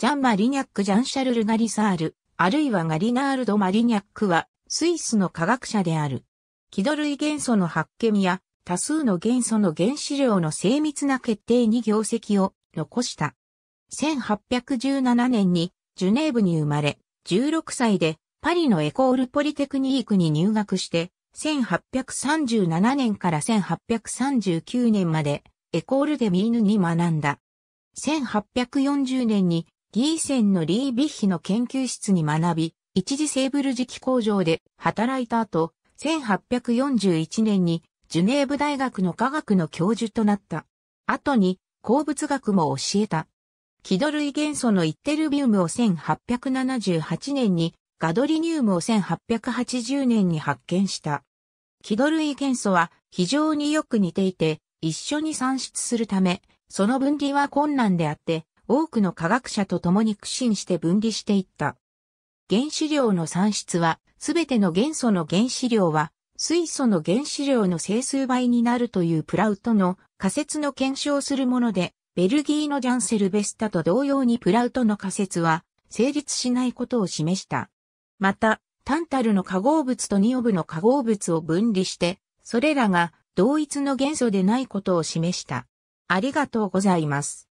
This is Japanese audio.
ジャン・マリニャック・ジャン・シャルル・ガリサール、あるいはガリナールド・マリニャックは、スイスの科学者である。気土類元素の発見や、多数の元素の原子量の精密な決定に業績を残した。1817年にジュネーブに生まれ、16歳でパリのエコールポリテクニークに入学して、1837年から1839年までエコールデ・ミーヌに学んだ。1840年にギーセンのリー・ビッヒの研究室に学び、一次セーブル磁気工場で働いた後、1841年にジュネーブ大学の科学の教授となった。後に鉱物学も教えた。気土類元素のイッテルビウムを1878年に、ガドリニウムを1880年に発見した。気土類元素は非常によく似ていて、一緒に産出するため、その分離は困難であって、多くの科学者と共に苦心して分離していった。原子量の算出は、すべての元素の原子量は、水素の原子量の整数倍になるというプラウトの仮説の検証するもので、ベルギーのジャンセルベスタと同様にプラウトの仮説は成立しないことを示した。また、タンタルの化合物とニオブの化合物を分離して、それらが同一の元素でないことを示した。ありがとうございます。